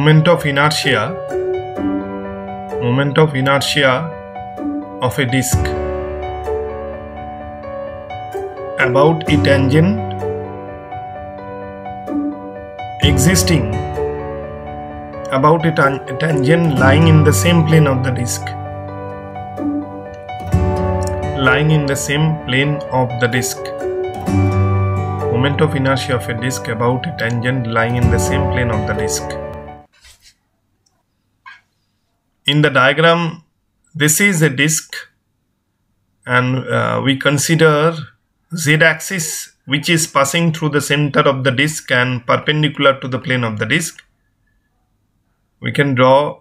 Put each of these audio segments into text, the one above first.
moment of inertia moment of inertia of a disk about a tangent existing about a, tan a tangent lying in the same plane of the disk lying in the same plane of the disk moment of inertia of a disk about a tangent lying in the same plane of the disk in the diagram, this is a disk and uh, we consider z-axis which is passing through the center of the disk and perpendicular to the plane of the disk. We can draw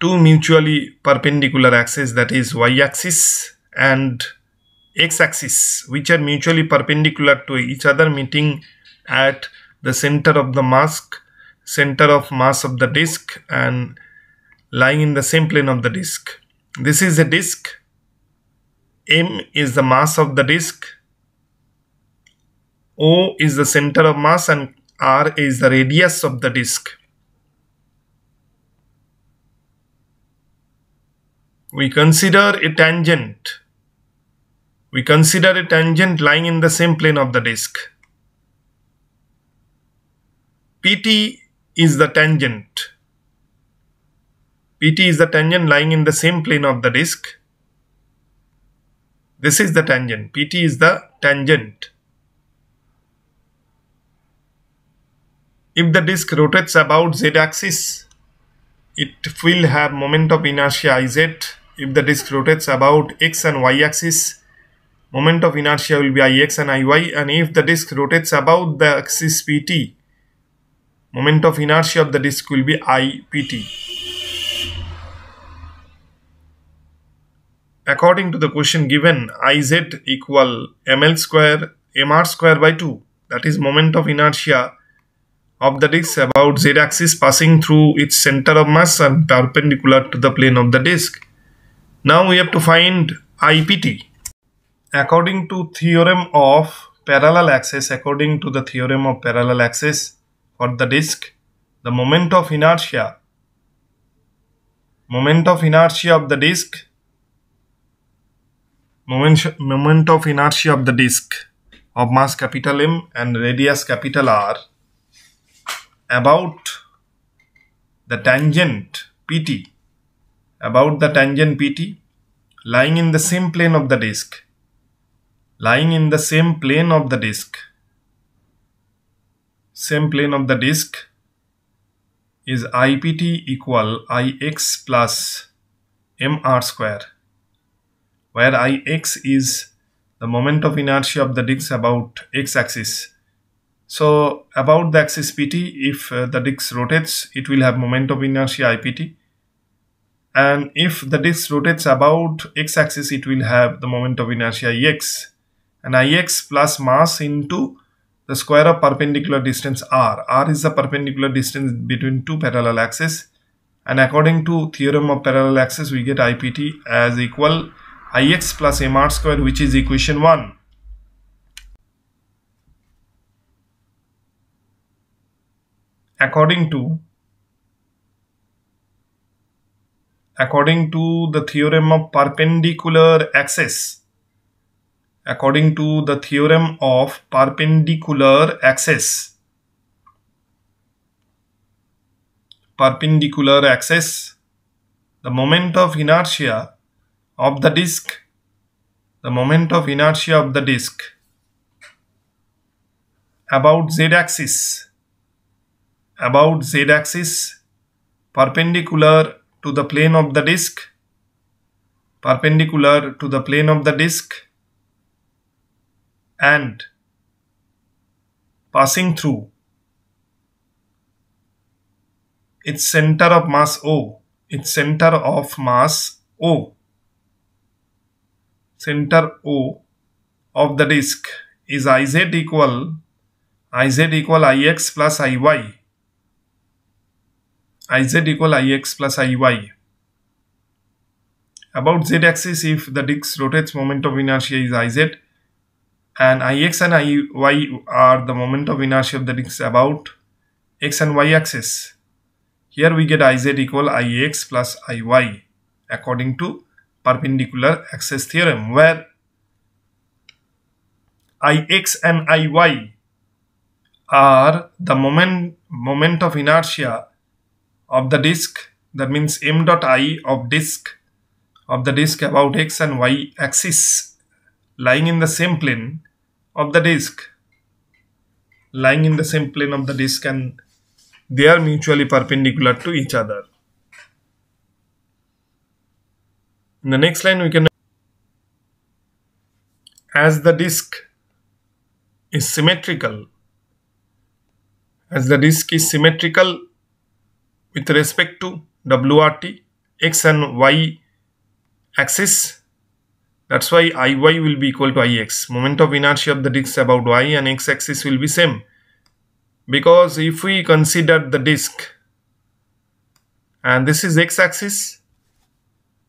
two mutually perpendicular axes that is y-axis and x-axis which are mutually perpendicular to each other meeting at the center of the mask center of mass of the disk and lying in the same plane of the disk. This is a disk. M is the mass of the disk. O is the center of mass and R is the radius of the disk. We consider a tangent. We consider a tangent lying in the same plane of the disk. PT is the tangent. PT is the tangent lying in the same plane of the disk. This is the tangent. PT is the tangent. If the disk rotates about z axis, it will have moment of inertia iz. If the disk rotates about x and y axis, moment of inertia will be ix and iy. And if the disk rotates about the axis pt, moment of inertia of the disk will be ipt. according to the question given Iz equal ml square mr square by 2 that is moment of inertia of the disk about z axis passing through its center of mass and perpendicular to the plane of the disk. Now we have to find IPT. According to theorem of parallel axis according to the theorem of parallel axis for the disk the moment of inertia moment of inertia of the disk moment, moment of inertia of the disk of mass capital M and radius capital R about the tangent PT about the tangent PT lying in the same plane of the disk lying in the same plane of the disk same plane of the disk is IPT equal IX plus MR square where Ix is the moment of inertia of the disc about x axis. So about the axis pt, if uh, the disc rotates, it will have moment of inertia ipt. And if the disc rotates about x axis, it will have the moment of inertia ix. And ix plus mass into the square of perpendicular distance r. r is the perpendicular distance between two parallel axes. And according to theorem of parallel axes, we get ipt as equal Ix plus mr square which is equation 1. According to according to the theorem of perpendicular axis according to the theorem of perpendicular axis perpendicular axis the moment of inertia of the disk the moment of inertia of the disk about z axis about z axis perpendicular to the plane of the disk perpendicular to the plane of the disk and passing through its center of mass O, its center of mass O center O of the disk is Iz equal Iz equal Ix plus Iy Iz equal Ix plus Iy about z axis if the disk rotates moment of inertia is Iz and Ix and Iy are the moment of inertia of the disk about x and y axis here we get Iz equal Ix plus Iy according to perpendicular axis theorem where Ix and Iy are the moment moment of inertia of the disk that means m dot i of disk of the disk about x and y axis lying in the same plane of the disk lying in the same plane of the disk and they are mutually perpendicular to each other in the next line we can as the disk is symmetrical as the disk is symmetrical with respect to WRT x and y axis that's why iy will be equal to ix moment of inertia of the disk about y and x axis will be same because if we consider the disk and this is x axis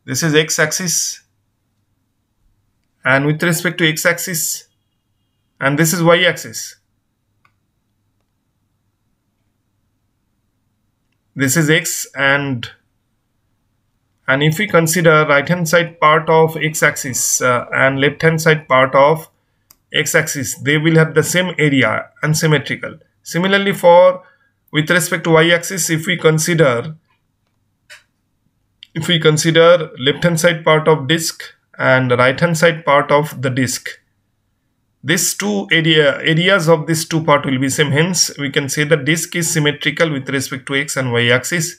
this is x-axis and with respect to x-axis and this is y-axis this is x and and if we consider right hand side part of x-axis uh, and left hand side part of x-axis they will have the same area and symmetrical. similarly for with respect to y-axis if we consider if we consider left hand side part of disk and right hand side part of the disk these two area areas of this two part will be same hence we can say the disk is symmetrical with respect to x and y axis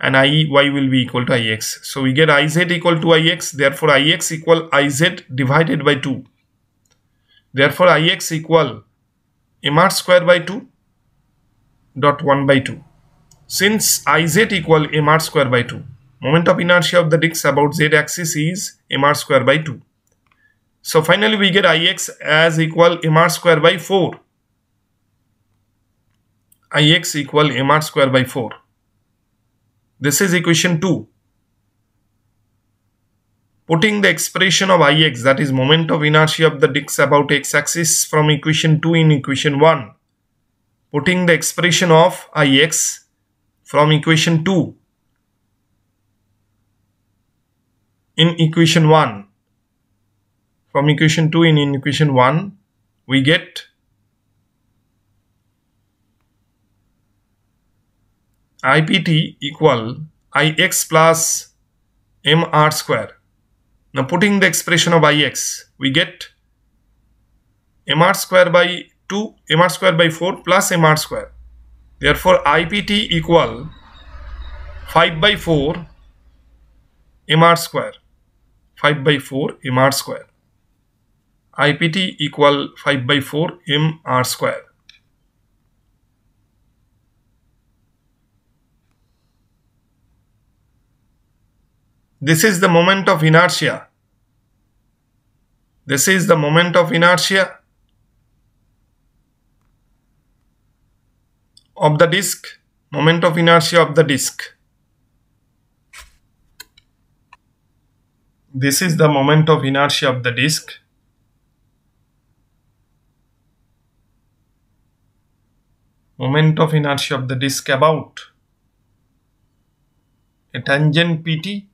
and i y will be equal to ix so we get iz equal to ix therefore ix equal iz divided by 2 therefore ix equal mr square by 2 dot 1 by 2 since iz equal mr square by 2 Moment of inertia of the disc about z axis is mr square by 2. So finally we get Ix as equal mr square by 4. Ix equal mr square by 4. This is equation 2. Putting the expression of Ix that is moment of inertia of the disc about x axis from equation 2 in equation 1. Putting the expression of Ix from equation 2 in equation 1 from equation 2 in, in equation 1 we get IPT equal IX plus MR square. Now putting the expression of IX, we get MR square by 2, MR square by 4 plus MR square. Therefore IPT equal 5 by 4 MR square. 5 by 4 mr square. IPT equal 5 by 4 mr square. This is the moment of inertia. This is the moment of inertia of the disk, moment of inertia of the disk. this is the moment of inertia of the disk moment of inertia of the disk about a tangent pt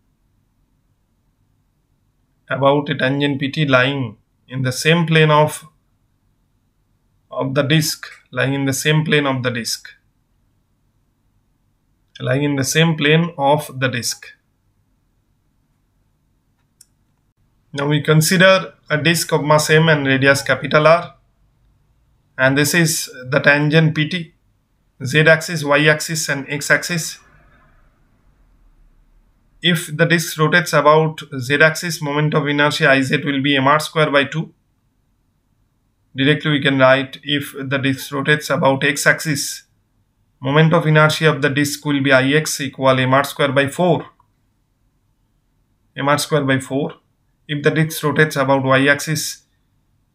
about a tangent pt lying in the same plane of of the disk lying in the same plane of the disk lying in the same plane of the disk Now we consider a disk of mass m and radius capital R and this is the tangent pt, z axis, y axis and x axis. If the disk rotates about z axis, moment of inertia iz will be mr square by 2. Directly we can write if the disk rotates about x axis, moment of inertia of the disk will be ix equal mr square by 4 mr square by 4 if the disk rotates about y-axis,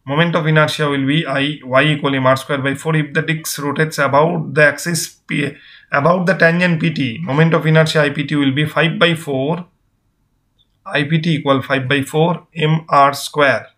moment of inertia will be I, y equal r square by 4. If the disk rotates about the axis, P, about the tangent pt, moment of inertia ipt will be 5 by 4, ipt equal 5 by 4 mr square.